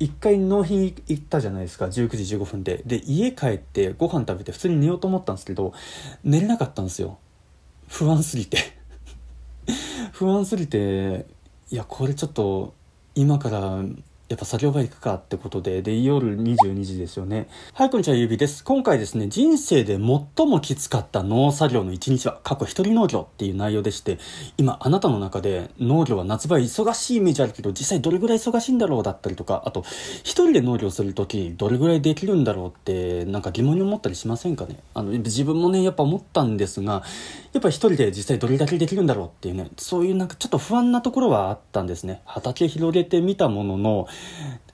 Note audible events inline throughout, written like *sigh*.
一回納品行ったじゃないですか19時15分でで家帰ってご飯食べて普通に寝ようと思ったんですけど寝れなかったんですよ不安すぎて *laughs* 不安すぎていやこれちょっと今からやっぱ作業場行くかってことで、で、夜22時ですよね。はい、こんにちは、ゆうびです。今回ですね、人生で最もきつかった農作業の一日は、過去一人農業っていう内容でして、今、あなたの中で農業は夏場忙しいイメージあるけど、実際どれぐらい忙しいんだろうだったりとか、あと、一人で農業するとき、どれぐらいできるんだろうって、なんか疑問に思ったりしませんかねあの、自分もね、やっぱ思ったんですが、やっぱ一人で実際どれだけできるんだろうっていうね、そういうなんかちょっと不安なところはあったんですね。畑広げてみたものの、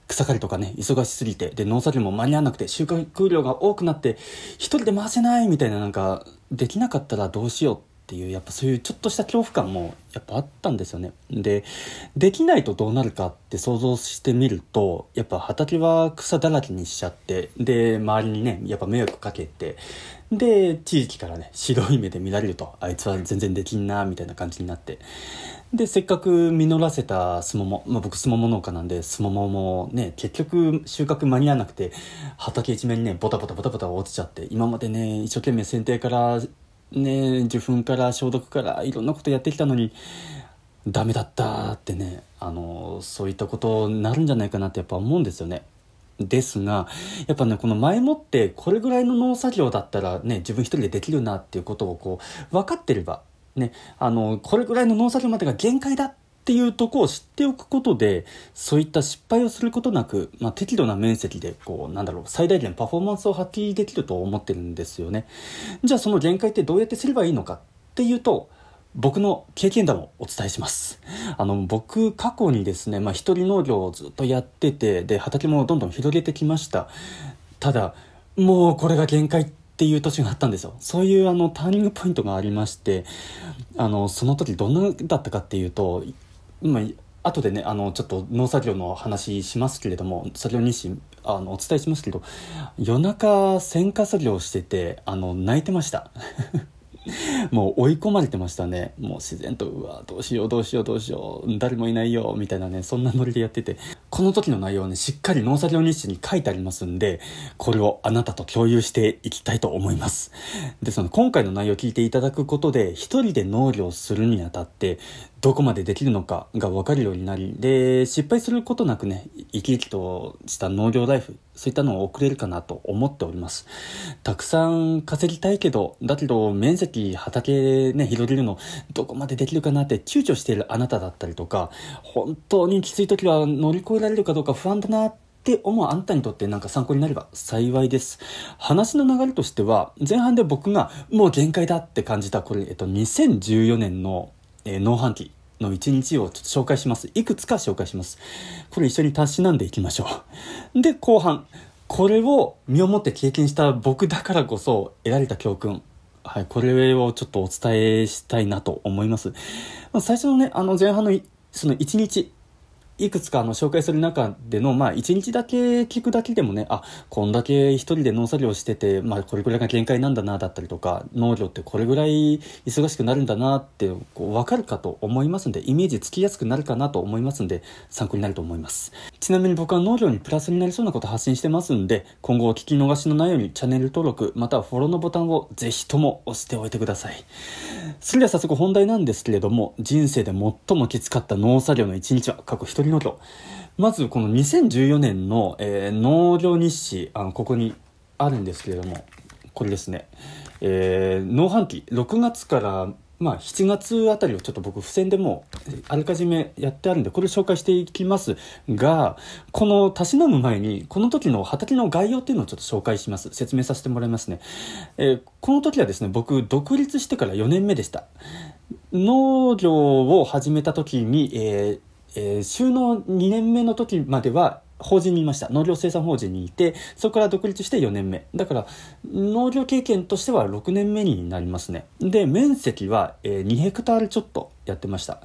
草刈りとかね、忙しすぎて、で、農作業も間に合わなくて、収穫量が多くなって、一人で回せないみたいな、なんか、できなかったらどうしようっていう、やっぱそういうちょっとした恐怖感も、やっぱあったんですよね。で、できないとどうなるかって想像してみると、やっぱ畑は草だらけにしちゃって、で、周りにね、やっぱ迷惑かけて、で、地域からね、白い目で見られると、あいつは全然できんな、みたいな感じになって。で、せっかく実らせたすもも、まあ、僕すもも農家なんで、すもももね、結局収穫間に合わなくて、畑一面にね、ボタボタボタボタ落ちちゃって、今までね、一生懸命剪定から、ね、受粉から消毒からいろんなことやってきたのに、ダメだったってね、あの、そういったことになるんじゃないかなってやっぱ思うんですよね。ですが、やっぱね、この前もってこれぐらいの農作業だったらね、自分一人でできるなっていうことをこう、分かってれば、ね、あの、これくらいの農作業までが限界だっていうとこを知っておくことで、そういった失敗をすることなく、まあ、適度な面積で、こう、なんだろう、最大限パフォーマンスを発揮できると思ってるんですよね。じゃあその限界ってどうやってすればいいのかっていうと、僕の経験談をお伝えします。あの、僕、過去にですね、まあ、一人農業をずっとやってて、で、畑もどんどん広げてきました。ただ、もうこれが限界ってっていう年があったんですよ。そういうあのターニングポイントがありまして、あの、その時どんなだったかっていうと、今、後でね、あの、ちょっと農作業の話しますけれども、作業日誌、あの、お伝えしますけど、夜中、選果作業してて、あの、泣いてました。もう追い込まれてましたね。もう自然と、うわ、どうしよう、どうしよう、どうしよう、誰もいないよ、みたいなね、そんなノリでやってて、この時の内容はね、しっかり農作業日誌に書いてありますんで、これをあなたと共有していきたいと思います。で、その今回の内容を聞いていただくことで、一人で農業するにあたって、どこまでできるのかが分かるようになりで失敗することなくね生き生きとした農業ライフそういったのを送れるかなと思っておりますたくさん稼ぎたいけどだけど面積畑ね広げるのどこまでできるかなって躊躇しているあなただったりとか本当にきつい時は乗り越えられるかどうか不安だなって思うあんたにとってなんか参考になれば幸いです。話の流れとしては、前半で僕がもう限界だって感じた、これ、えっと、2014年の、えー、農繁期の一日をちょっと紹介します。いくつか紹介します。これ一緒に達しなんでいきましょう。で、後半。これを身をもって経験した僕だからこそ得られた教訓。はい、これをちょっとお伝えしたいなと思います。最初のね、あの前半のその一日いくつかあの紹介する中での、まあ、一日だけ聞くだけでもねあこんだけ一人で農作業してて、まあ、これぐらいが限界なんだなだったりとか農業ってこれぐらい忙しくなるんだなってこう分かるかと思いますんでイメージつきやすくなるかなと思いますんで参考になると思いますちなみに僕は農業にプラスになりそうなこと発信してますんで今後お聞き逃しのないようにチャンネル登録またはフォローのボタンをぜひとも押しておいてくださいそれでは早速本題なんですけれども人生で最もきつかった農作業の一日は過去一人鳥農まず、この2014年の、えー、農業日誌、あの、ここにあるんですけれども、これですね。えー、農繁期、6月からまあ、7月あたりをちょっと僕付箋でもあらかじめやってあるんでこれ紹介していきますがこのたしなむ前にこの時の畑の概要っていうのをちょっと紹介します説明させてもらいますね、えー、この時はですね僕独立してから4年目でした農業を始めた時に、えー、えー、収納2年目の時までは法人にいました農業生産法人にいてそこから独立して4年目だから農業経験としては6年目になりますねで面積は、えー、2ヘクタールちょっとやってました、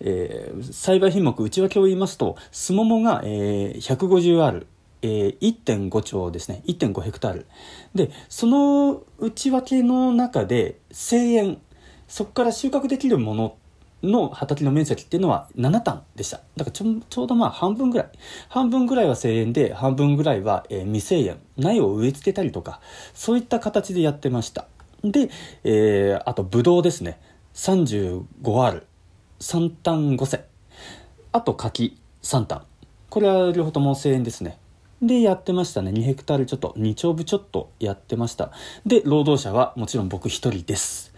えー、栽培品目内訳を言いますとすももが、えー、150あるえー、1.5兆ですね。1.5ヘクタール。で、その内訳の中で、1000円。そこから収穫できるものの畑の面積っていうのは7単でした。だからちょちょうどまあ半分ぐらい。半分ぐらいは1000円で、半分ぐらいは、えー、未成円。苗を植え付けたりとか、そういった形でやってました。で、えー、あと、ブドウですね。35ある。3単5世。あと、柿3単。これは両方とも1000円ですね。で、やってましたね。2ヘクタールちょっと、2丁部ちょっとやってました。で、労働者はもちろん僕一人です。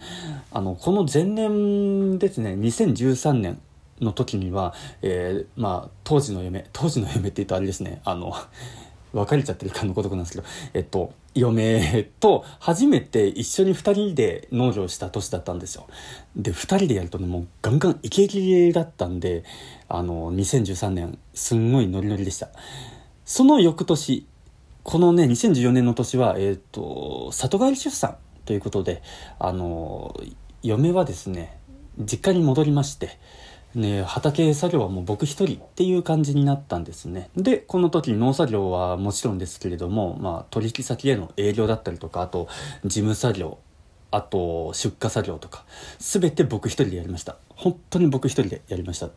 あの、この前年ですね、2013年の時には、えー、まあ、当時の嫁、当時の嫁って言うとあれですね、あの、別れちゃってる感のごとくなんですけど、えっと、嫁と初めて一緒に二人で農業した年だったんですよ。で、二人でやるとね、もうガンガンイケイケだったんで、あの、2013年、すんごいノリノリでした。その翌年、このね、2014年の年は、えっ、ー、と、里帰り出産ということで、あの、嫁はですね、実家に戻りまして、ね、畑作業はもう僕一人っていう感じになったんですね。で、この時農作業はもちろんですけれども、まあ、取引先への営業だったりとか、あと事務作業、あと出荷作業とか、すべて僕一人でやりました。本当に僕一人でやりました。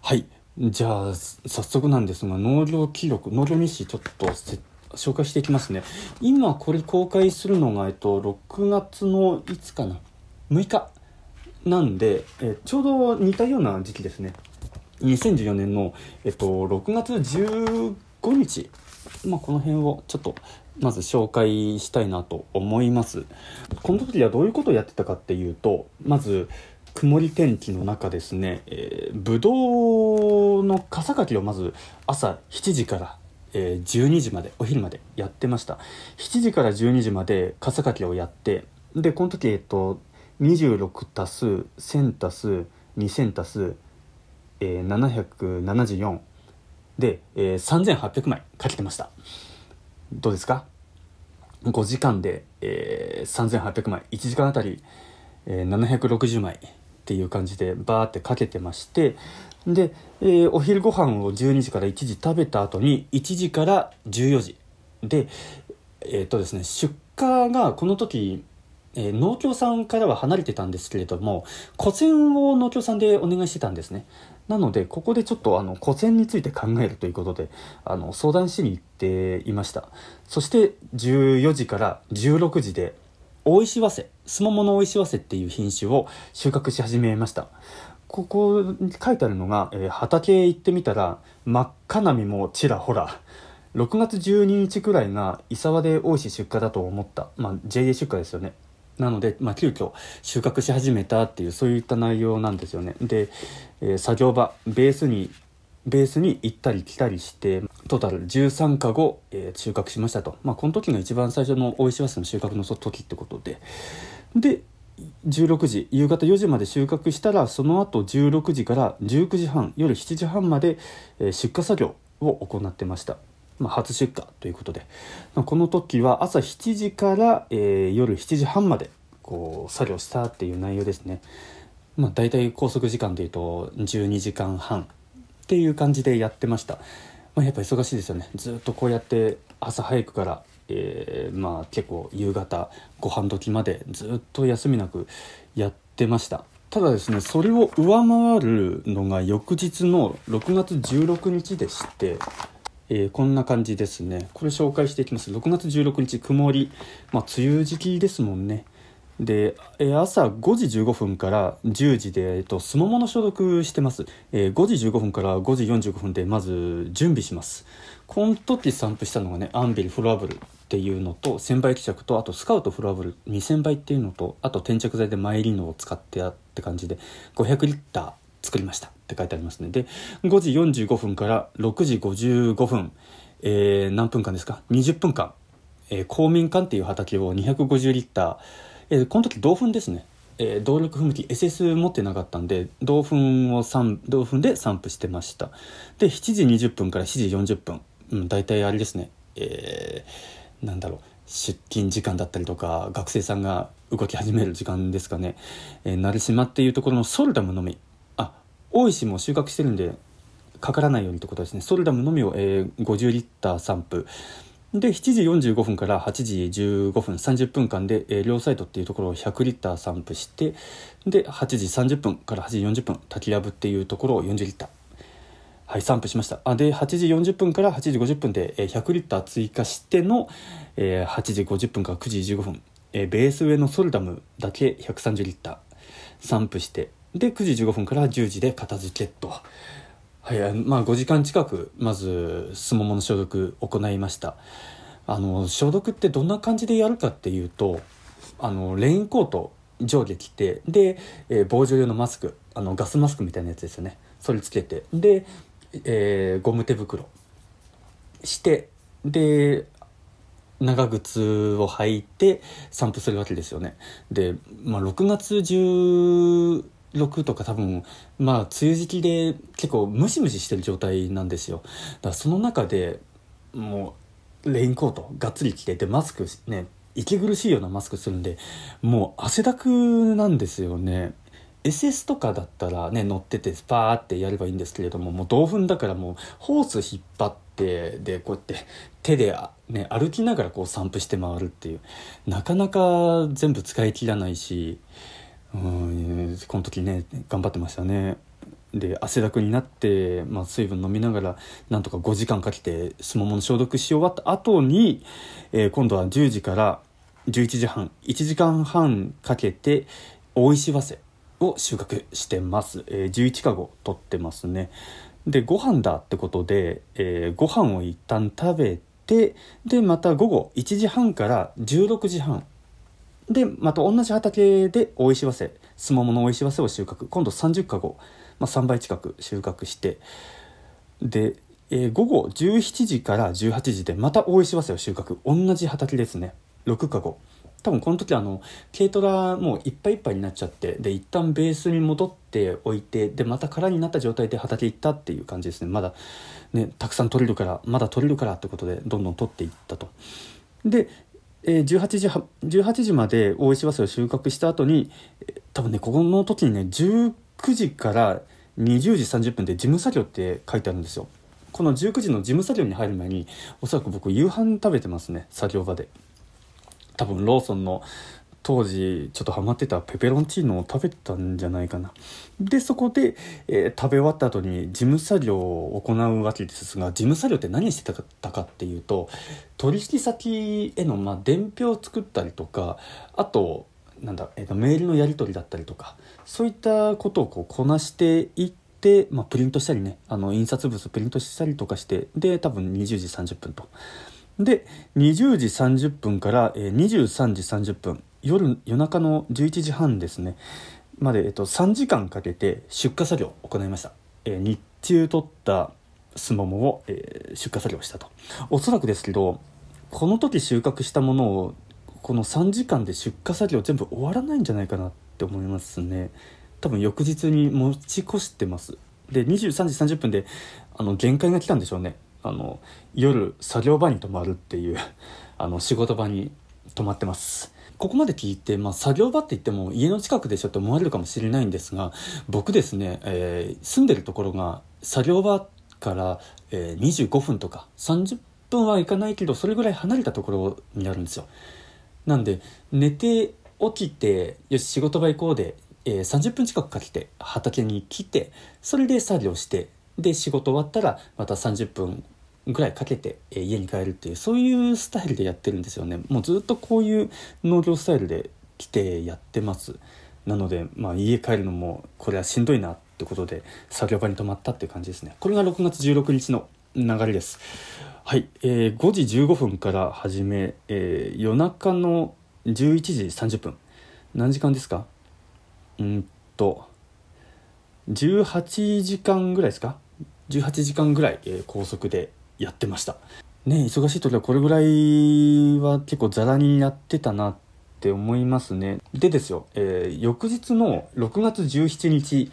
はい。じゃあ、早速なんですが、農業記録、農業日誌ちょっと紹介していきますね。今これ公開するのが、えっと、6月のいつかな ?6 日なんで、えちょうど似たような時期ですね。2014年の、えっと、6月15日、まあ、この辺をちょっとまず紹介したいなと思います。この時はどういうことをやってたかっていうと、まず、曇り天気の中ですね、えー、ぶどうの傘かきをまず朝7時からえー、12時までお昼までやってました7時から12時まで傘かきをやってでこの時えっと26足す1000足す2000足す、えー、774で、えー、3800枚かけてましたどうですか5時間で、えー、3800枚1時間あたり、え760枚っていう感じでバーってかけてましてで、えー、お昼ご飯を12時から1時食べた後に1時から14時でえー、っとですね出荷がこの時えー、農協さんからは離れてたんですけれども、古銭を農協さんでお願いしてたんですね。なので、ここでちょっとあの古銭について考えるということで、あの相談しに行っていました。そして、14時から16時で、大石早生すももの大石早生っていう品種を収穫し始めましたここに書いてあるのが、えー、畑へ行ってみたら真っ赤な実もちらほら6月12日くらいが伊沢で大石出荷だと思った、まあ、JA 出荷ですよねなので、まあ、急遽収穫し始めたっていうそういった内容なんですよねで、えー、作業場ベースにベースに行ったり来たりして、トータル13カゴ、えー、収穫しましたと。まあ、この時が一番最初の大石わさの収穫の時ってことで。で、16時、夕方4時まで収穫したら、その後16時から19時半、夜7時半まで、えー、出荷作業を行ってました。まあ、初出荷ということで。この時は朝7時から、えー、夜7時半まで、こう、作業したっていう内容ですね。まあ、大体拘束時間でいうと12時間半っていう感じでやってました、まあ、やっぱ忙しいですよねずっとこうやって朝早くからえー、まあ結構夕方ご飯時までずっと休みなくやってましたただですねそれを上回るのが翌日の6月16日でして、えー、こんな感じですねこれ紹介していきます6月16日曇りまあ梅雨時期ですもんねで、え朝5時15分から10時で、えっと、すももの所属してます、えー、5時15分から5時45分でまず準備しますこの時散布したのがねアンビルフロアブルっていうのと1000倍希釈とあとスカウトフロアブル2000倍っていうのとあと転着剤でマイリノを使ってやって感じで500リッター作りましたって書いてありますねで5時45分から6時55分、えー、何分間ですか20分間、えー、公民館っていう畑を250リッターえー、この時同粉ですね、えー、動力噴霧器 SS 持ってなかったんで同粉を同粉で散布してましたで7時20分から7時40分、うん、大体あれですね、えー、なんだろう出勤時間だったりとか学生さんが動き始める時間ですかね、えー、鳴島っていうところのソルダムのみあ大石も収穫してるんでかからないようにってことですねソルダムのみを、えー、50リッター散布で、7時45分から8時15分、30分間で、えー、両サイドっていうところを100リッター散布して、で、8時30分から8時40分、滝藪っていうところを40リッター。はい、散布しました。あで、8時40分から8時50分で、えー、100リッター追加しての、えー、8時50分から9時15分、えー、ベース上のソルダムだけ130リッター散布して、で、9時15分から10時で片付けと。はい、まあ、5時間近く、まず、すももの消毒行いました。あの、消毒ってどんな感じでやるかっていうと、あの、レインコート、上下着て、で、えー、防除用のマスク、あの、ガスマスクみたいなやつですよね。それつけて、で、えー、ゴム手袋して、で、長靴を履いて散布するわけですよね。で、まあ、6月1 6とか多分、まあ、梅雨時期で結構ムシムシしてる状態なんですよ。だからその中でもう、レインコートがっつり着て、で、マスクね、息苦しいようなマスクするんで、もう汗だくなんですよね。SS とかだったらね、乗ってて、スパーってやればいいんですけれども、もう同分だからもう、ホース引っ張って、で、こうやって、手で、ね、歩きながらこう散布して回るっていう。なかなか全部使い切らないし、この時ね頑張ってましたねで汗だくになって、まあ、水分飲みながらなんとか5時間かけてすももの消毒し終わった後に、えー、今度は10時から11時半1時間半かけて大石早生を収穫してます、えー、11かご取ってますねでご飯だってことで、えー、ご飯を一旦食べてでまた午後1時半から16時半で、また同じ畑で大石わせ、スモモの大石わせを収穫。今度30籠、まあ、3倍近く収穫して、で、えー、午後17時から18時でまた大石わせを収穫。同じ畑ですね。6籠。多分この時あの軽トラもういっぱいいっぱいになっちゃってで一旦ベースに戻っておいてでまた空になった状態で畑行ったっていう感じですねまだねたくさん取れるからまだ取れるからってことでどんどん取っていったとで、えー、18, 時は18時まで大石早生を収穫した後にえ多分ねここの時にね19時から20時30分で事務作業って書いてあるんですよこの19時の事務作業に入る前におそらく僕夕飯食べてますね作業場で多分ローソンの当時ちょっとハマってたペペロンチーノを食べたんじゃないかなでそこで、えー、食べ終わった後に事務作業を行うわけですが事務作業って何してたかっていうと取引先への、まあ、伝票を作ったりとかあとなんだ、えー、とメールのやり取りだったりとかそういったことをこうこなしていって。で、まあ、プリントしたりねあの印刷物プリントしたりとかしてで多分20時30分とで20時30分から、えー、23時30分夜夜中の11時半ですねまで、えっと、3時間かけて出荷作業を行いました、えー、日中取ったすももを、えー、出荷作業したとおそらくですけどこの時収穫したものをこの3時間で出荷作業全部終わらないんじゃないかなって思いますね多分翌日に持ち越してますで23時30分であの限界が来たんでしょうねあの夜作業場に泊まるっていうあの仕事場に泊まってますここまで聞いて、まあ、作業場って言っても家の近くでしょって思われるかもしれないんですが僕ですね、えー、住んでるところが作業場から、えー、25分とか30分は行かないけどそれぐらい離れたところになるんですよ。なんで寝て起きてよし仕事場行こうで、えー、30分近くかけて畑に来てそれで作業してで仕事終わったらまた30分ぐらいかけて、え家に帰るっていうそういうスタイルでやってるんですよねもうずっとこういう農業スタイルで来てやってますなので、まあ、家帰るのもこれはしんどいなってことで作業場に泊まったっていう感じですねこれが6月16日の流れですはい、えー、5時15分から始め、えー、夜中の11時30分何時間ですかうんと18時間ぐらいですか18時間ぐらい、えー、高速で、やってましたね忙しい時はこれぐらいは結構ザラにやってたなって思いますねでですよ、えー、翌日の6月17日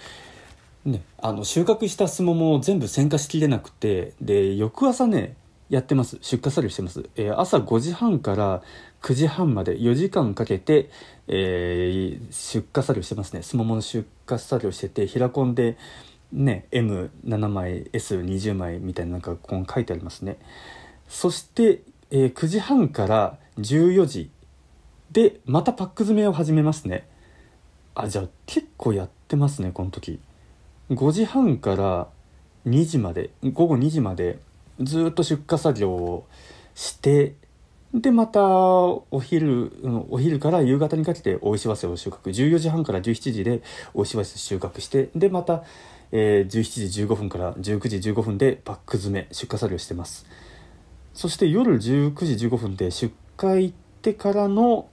ね、あの収穫したモモも全部選果しきれなくてで翌朝ねやってます出荷作業してます、えー、朝5時半から9時半まで4時間かけて、えー、出荷作業してますねスモもの出荷作業してて平込んでね M7 枚 S20 枚みたいななんかこに書いてありますねそして、えー、9時半から14時でまたパック詰めを始めますねあじゃあ結構やってますねこの時5時半から2時まで午後2時までずっと出荷作業をしてでまたお昼お昼から夕方にかけて大石早生を収穫14時半から17時で大石早生収穫してでまたえー、17時15分から19時15分でパック詰め出荷作業してますそして夜19時15分で出荷行ってからの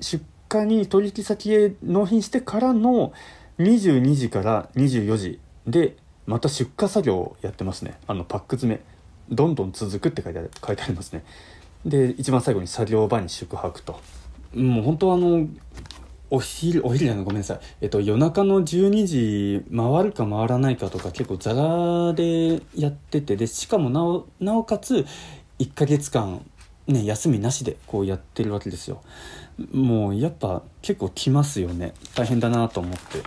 出荷に取引先へ納品してからの22時から24時でまた出荷作業をやってますねあのパック詰めどんどん続くって書いてある書いてありますねで一番最後に作業場に宿泊ともう本当はあのお昼、お昼なごめんなさい。えっと、夜中の12時、回るか回らないかとか、結構ザラでやってて、で、しかもなお、なおかつ、1ヶ月間、ね、休みなしで、こうやってるわけですよ。もう、やっぱ、結構来ますよね。大変だなと思って。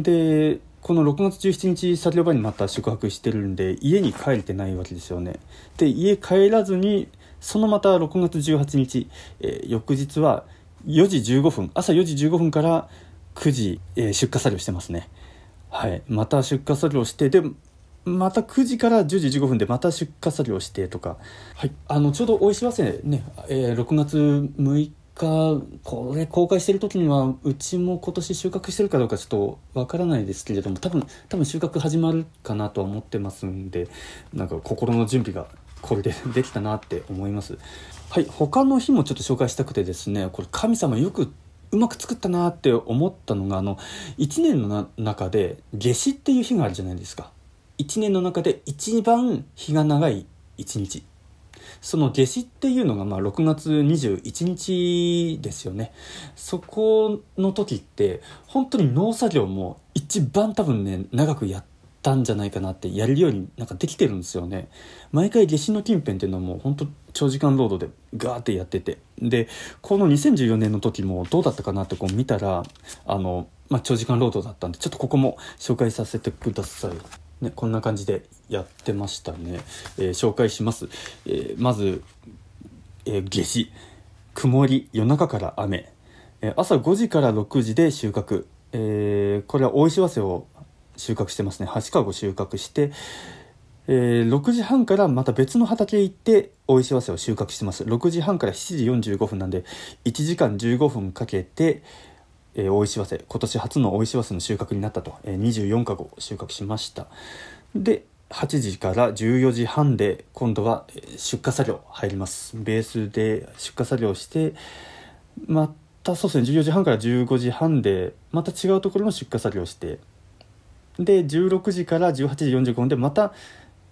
で、この6月17日、作業場にまた宿泊してるんで、家に帰れてないわけですよね。で、家帰らずに、そのまた6月18日、えー、翌日は、4時15分朝4時15分から9時、えー、出荷作業してますねはいまた出荷作業してでまた9時から10時15分でまた出荷作業してとか、はい、あのちょうどい石早生ね、えー、6月6日これ公開してる時にはうちも今年収穫してるかどうかちょっとわからないですけれども多分多分収穫始まるかなとは思ってますんでなんか心の準備がこれでできたなって思いますはい他の日もちょっと紹介したくてですねこれ神様よくうまく作ったなって思ったのがあの1年の中で夏至っていう日があるじゃないですか1年の中で一番日が長い1日その夏至っていうのがまあ6月21日ですよねそこの時って本当に農作業も一番多分ね長くやってたんじゃないかなってやるようになんかできてるんですよね。毎回夏至の近辺っていうのはもうんと長時間労働でガーってやっててでこの2014年の時もどうだったかなってこう見たらあの、まあ、長時間労働だったんでちょっとここも紹介させてください。ね、こんな感じでやってましたね。えー、紹介します。えー、まず、えー、夏至。曇り、夜中から雨。え朝5時から6時で収穫。えこれは大石和生を収穫してますね8か5収穫して、えー、6時半からまた別の畑へ行って大石早生を収穫してます6時半から7時45分なんで1時間15分かけて、えー、大石早生今年初の大石早生の収穫になったと、えー、24か5収穫しましたで8時から14時半で今度は出荷作業入りますベースで出荷作業してまたそうですね14時半から15時半でまた違うところの出荷作業してで16時から18時45分でまた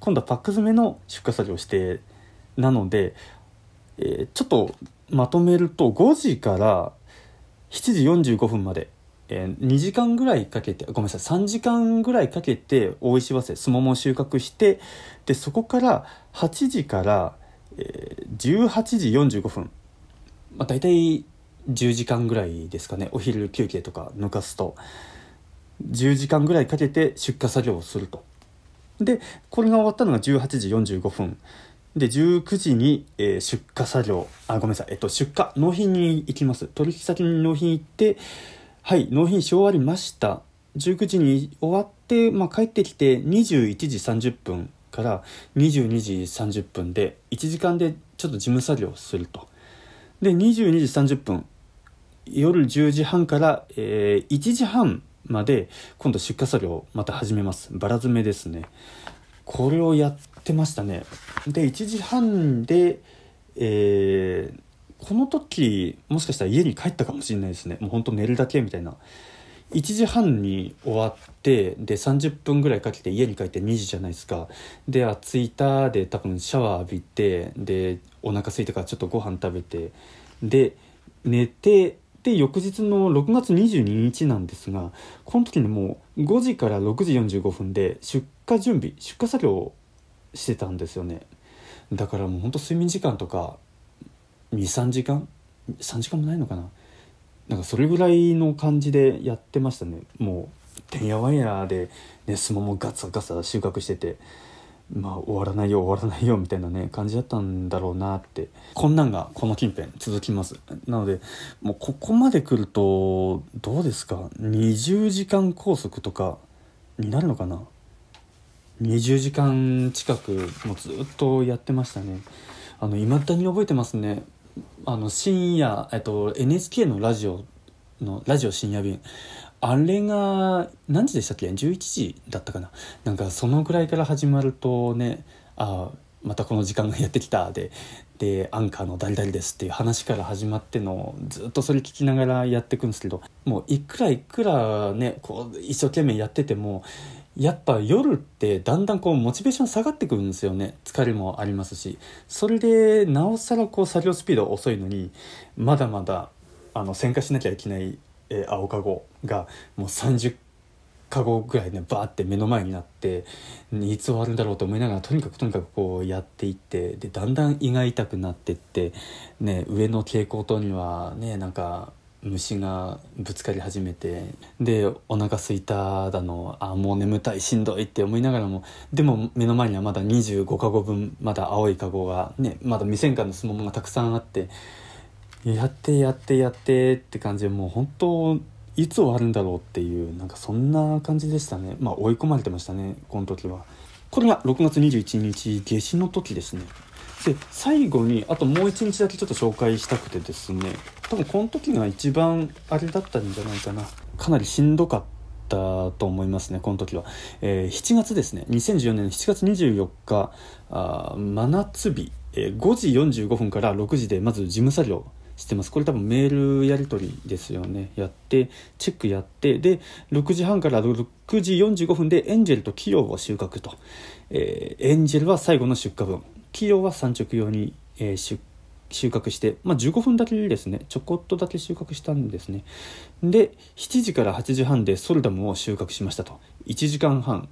今度はパック詰めの出荷作業をしてなので、えー、ちょっとまとめると5時から7時45分まで、えー、2時間ぐらいかけてごめんなさい3時間ぐらいかけて大石早生すももを収穫してでそこから8時から、えー、18時45分、まあ、大体10時間ぐらいですかねお昼休憩とか抜かすと。10時間ぐらいかけて出荷作業をすると。でこれが終わったのが18時45分で19時に、えー、出荷作業あごめんなさい、えっと、出荷納品に行きます取引先に納品行ってはい納品し終わりました19時に終わって、まあ、帰ってきて21時30分から22時30分で1時間でちょっと事務作業をするとで22時30分夜10時半から、えー、1時半まで今度出荷作業また始めますバラ詰めですねこれをやってましたねで1時半で、えー、この時もしかしたら家に帰ったかもしれないですねもうほんと寝るだけみたいな1時半に終わってで30分ぐらいかけて家に帰って2時じゃないですかで暑いたで多分シャワー浴びてでお腹空いたからちょっとご飯食べてで寝てで翌日の6月22日なんですがこの時にもう5時から6時45分で出荷準備出荷作業をしてたんですよねだからもうほんと睡眠時間とか23時間3時間もないのかななんかそれぐらいの感じでやってましたねもうてんやわんやで、ね、スモもガツガツ収穫しててまあ終わらないよ終わらないよみたいなね感じだったんだろうなってこんなんがこの近辺続きますなのでもうここまで来るとどうですか20時間拘束とかになるのかな20時間近くもうずっとやってましたねあの未だに覚えてますねあの深夜、えっと、NHK のラジオのラジオ深夜便あれが何時でしたっけ11時だったかななんかそのぐらいから始まるとねあまたこの時間がやってきたででアンカーの「誰々です」っていう話から始まってのずっとそれ聞きながらやっていくんですけどもういくらいくらねこう一生懸命やっててもやっぱ夜ってだんだんこうモチベーション下がってくるんですよね疲れもありますしそれでなおさらこう作業スピード遅いのにまだまだあの戦火しなきゃいけないえー、青かごがもう30かごぐらいねバーって目の前になっていつ終わるんだろうと思いながらとにかくとにかくこうやっていってでだんだん胃が痛くなってって、ね、上の蛍光灯にはねなんか虫がぶつかり始めてでお腹すいただのあもう眠たいしんどいって思いながらもでも目の前にはまだ25かご分まだ青いかごがねまだ未戦艦のすももがたくさんあってやってやってやってって感じでもう本当いつ終わるんだろうっていうなんかそんな感じでしたねまあ追い込まれてましたねこの時はこれが6月21日夏至の時ですねで最後にあともう1日だけちょっと紹介したくてですね多分この時が一番あれだったんじゃないかなかなりしんどかったと思いますねこの時は、えー、7月ですね2014年7月24日あ真夏日、えー、5時45分から6時でまず事務作業してますこれ多分メールやり取りですよねやってチェックやってで6時半から6時45分でエンジェルと企業を収穫と、えー、エンジェルは最後の出荷分器用は産直用に、えー、出荷収穫して、まあ、15分だけですねちょこっとだけ収穫したんですねで7時から8時半でソルダムを収穫しましたと1時間半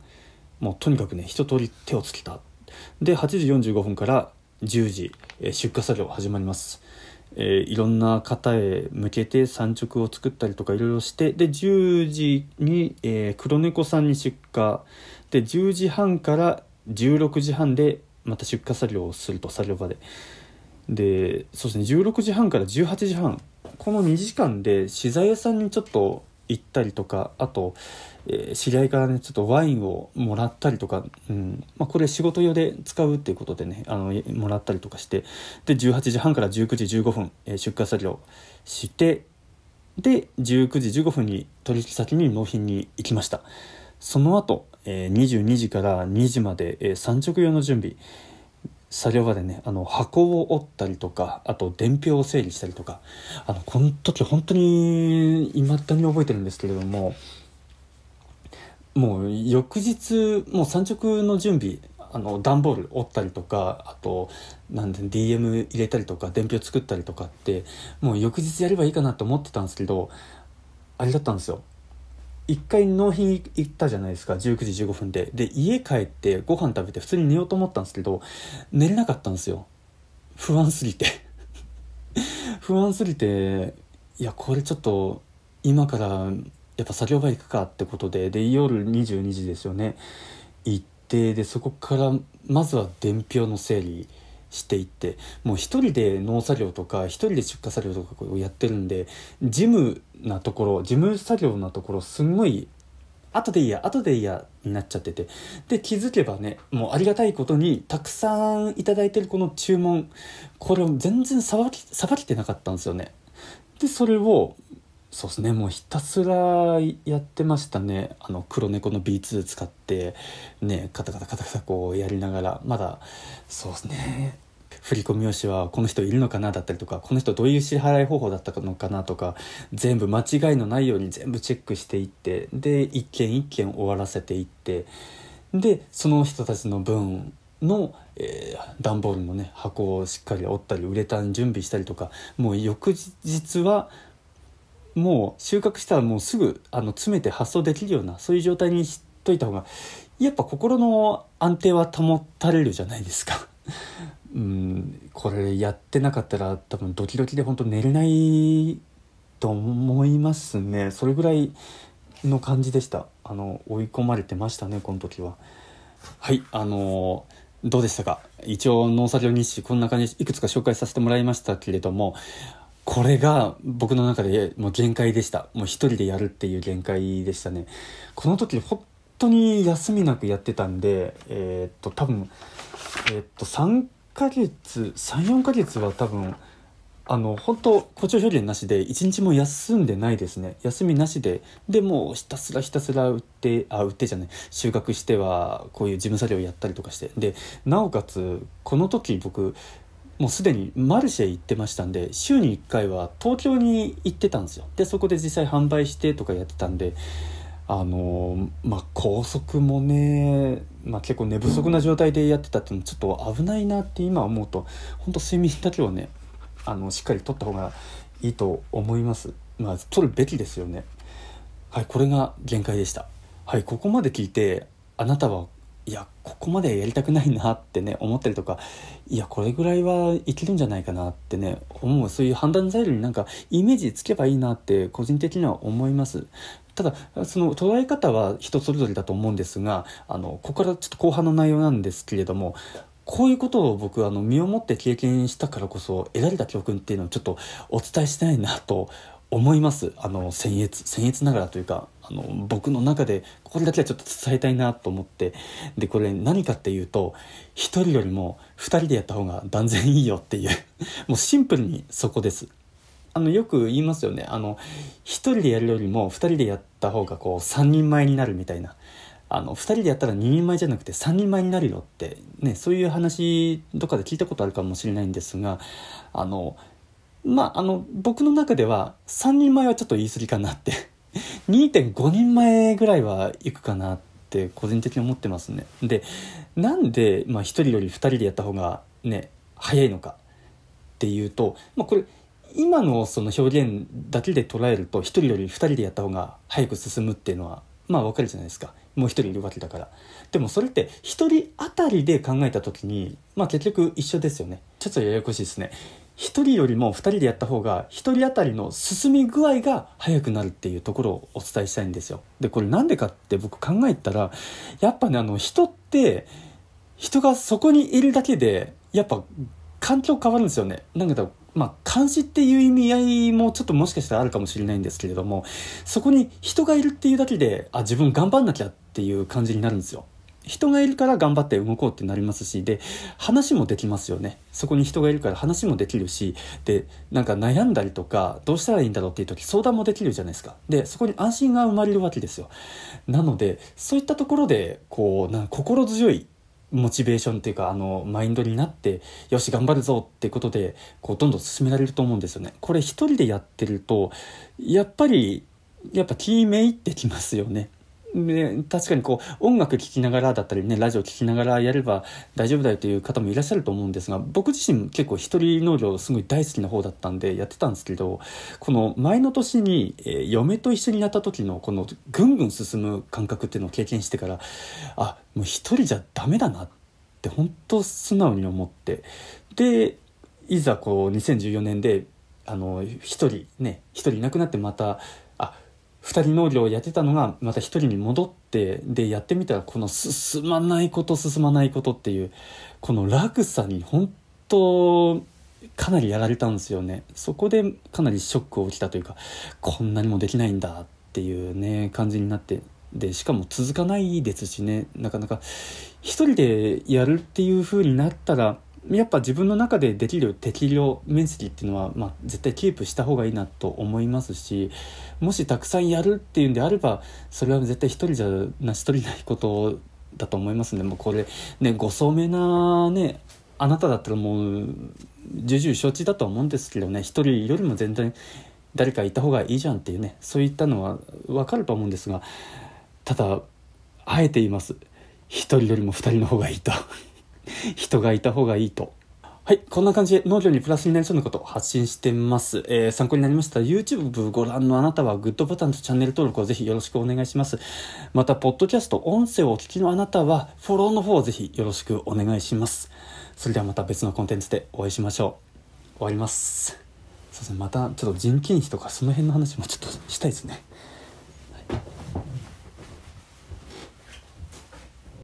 もうとにかくね一通り手をつけたで8時45分から10時、えー、出荷作業始まりますえー、いろんな方へ向けて産直を作ったりとかいろいろしてで10時に、えー、黒猫さんに出荷で10時半から16時半でまた出荷作業をすると作業場ででそうですね16時半から18時半この2時間で資材屋さんにちょっと行ったりとかあとえー、知り合いからねちょっとワインをもらったりとか、うんまあ、これ仕事用で使うっていうことでねあのもらったりとかしてで18時半から19時15分、えー、出荷作業してで19時15分に取引先に納品に行きましたその後、えー、22時から2時まで、えー、産直用の準備作業場でねあの箱を折ったりとかあと伝票を整理したりとかあのこの時本当にいまだに覚えてるんですけれどももう翌日もう産直の準備あの段ボール折ったりとかあとなんで DM 入れたりとか伝票作ったりとかってもう翌日やればいいかなと思ってたんですけどあれだったんですよ一回納品行ったじゃないですか19時15分でで家帰ってご飯食べて普通に寝ようと思ったんですけど寝れなかったんですよ不安すぎて *laughs* 不安すぎていやこれちょっと今からやっぱ作業場行くかってことでで夜22時ですよね行ってでそこからまずは伝票の整理していってもう一人で農作業とか一人で出荷作業とかをやってるんで事務なところ事務作業なところすんごい後でいいや後でいいやになっちゃっててで気づけばねもうありがたいことにたくさん頂いてるこの注文これを全然さばきさばきてなかったんですよねでそれをそうですねもうひたすらやってましたねあの黒猫の B2 使ってねカタカタカタカタこうやりながらまだそうですね振り込み用紙はこの人いるのかなだったりとかこの人どういう支払い方法だったのかなとか全部間違いのないように全部チェックしていってで一件一件終わらせていってでその人たちの分の、えー、段ボールのね箱をしっかり折ったりウレタン準備したりとかもう翌日はもう収穫したらもうすぐあの詰めて発送できるようなそういう状態にしといた方がやっぱ心の安定は保たれるじゃないですか *laughs* うんこれやってなかったら多分ドキドキで本当寝れないと思いますねそれぐらいの感じでしたあの追い込まれてましたねこの時ははいあのーどうでしたか一応農作業日誌こんな感じいくつか紹介させてもらいましたけれどもこれが僕の中でもう限界でした。もう一人でやるっていう限界でしたね。この時本当に休みなくやってたんで、えー、っと、多分、えー、っと、3ヶ月、3、4ヶ月は多分、あの本当誇張表現なしで一日も休んでないですね休みなしででもひたすらひたすら売ってあ売ってじゃない収穫してはこういう事務作業やったりとかしてでなおかつこの時僕もうすでにマルシェ行ってましたんで週に1回は東京に行ってたんですよでそこで実際販売してとかやってたんであのまあ高速もね、まあ、結構寝不足な状態でやってたっていうのちょっと危ないなって今思うと本当睡眠だけはねあのしっかりとった方がいいと思いますまあ取るべきですよねはいこれが限界でしたはいここまで聞いてあなたはいやここまでやりたくないなってね思ったりとかいやこれぐらいはいけるんじゃないかなってね思うそういう判断材料になんかイメージつけばいいなって個人的には思いますただその捉え方は人それぞれだと思うんですがあのここからちょっと後半の内容なんですけれどもこういうことを僕あの身をもって経験したからこそ得られた教訓っていうのをちょっとお伝えしたいなと思いますあの僭越僭越ながらというかあの僕の中でこれだけはちょっと伝えたいなと思ってでこれ何かっていうと1人よりも2人でやった方が断然いいよっていう *laughs* もうシンプルにそこですあのよく言いますよねあの1人でやるよりも2人でやった方がこう3人前になるみたいなあの2人でやったら2人前じゃなくて3人前になるよって、ね、そういう話とかで聞いたことあるかもしれないんですがあのまあ、あの、僕の中では3人前はちょっと言い過ぎかなって2.5 *laughs* 人前ぐらいはいくかなって個人的に思ってますね。で、なんで、まあ、1人より2人でやった方がね、早いのかっていうと、まあ、これ、今のその表現だけで捉えると1人より2人でやった方が早く進むっていうのはまあわかるじゃないですかもう1人いるわけだからでもそれって1人当たりで考えた時にまあ結局一緒ですよねちょっとややこしいですね1人よりも2人でやった方が1人当たりの進み具合が速くなるっていうところをお伝えしたいんですよ。でこれ何でかって僕考えたらやっぱねあの人って人がそこにいるだけでやっぱ環境変わるんですよね。なんかまあ、監視っていう意味合いもちょっともしかしたらあるかもしれないんですけれどもそこに人がいるっていうだけであ自分頑張んなきゃっていう感じになるんですよ。人がいるから頑張って動こうってなりますしで話もできますよねそこに人がいるから話もできるしでなんか悩んだりとかどうしたらいいんだろうっていう時相談もできるじゃないですかでそこに安心が生まれるわけですよなのでそういったところでこうな心強いモチベーションっていうかあのマインドになってよし頑張るぞってことでこうどんどん進められると思うんですよねこれ一人でやってるとやっぱりやっぱ気めいってきますよねね、確かにこう音楽聴きながらだったりねラジオ聴きながらやれば大丈夫だよという方もいらっしゃると思うんですが僕自身結構一人農業すごい大好きな方だったんでやってたんですけどこの前の年に、えー、嫁と一緒になった時のこのぐんぐん進む感覚っていうのを経験してからあもう一人じゃダメだなって本当素直に思ってでいざこう2014年であの一人ね一人いなくなってまた2人農業をやってたのがまた1人に戻ってでやってみたらこの進まないこと進まないことっていうこの落差に本当かなりやられたんですよねそこでかなりショックを受けたというかこんなにもできないんだっていうね感じになってでしかも続かないですしねなかなか1人でやるっていう風になったらやっぱ自分の中でできる適量面積っていうのは、まあ、絶対キープした方がいいなと思いますしもしたくさんやるっていうんであればそれは絶対一人じゃ成し遂げないことだと思いますのでもうこれねご聡明なねあなただったらもう重々承知だと思うんですけどね一人よりも全然誰かいた方がいいじゃんっていうねそういったのは分かると思うんですがただあえて言います一人よりも二人の方がいいと。*laughs* 人がいた方がいいと。はい。こんな感じで農業にプラスになりそうなことを発信してます。えー、参考になりました YouTube ご覧のあなたはグッドボタンとチャンネル登録をぜひよろしくお願いします。また、ポッドキャスト、音声をお聞きのあなたはフォローの方をぜひよろしくお願いします。それではまた別のコンテンツでお会いしましょう。終わります。そうですね。またちょっと人件費とかその辺の話もちょっとしたいですね。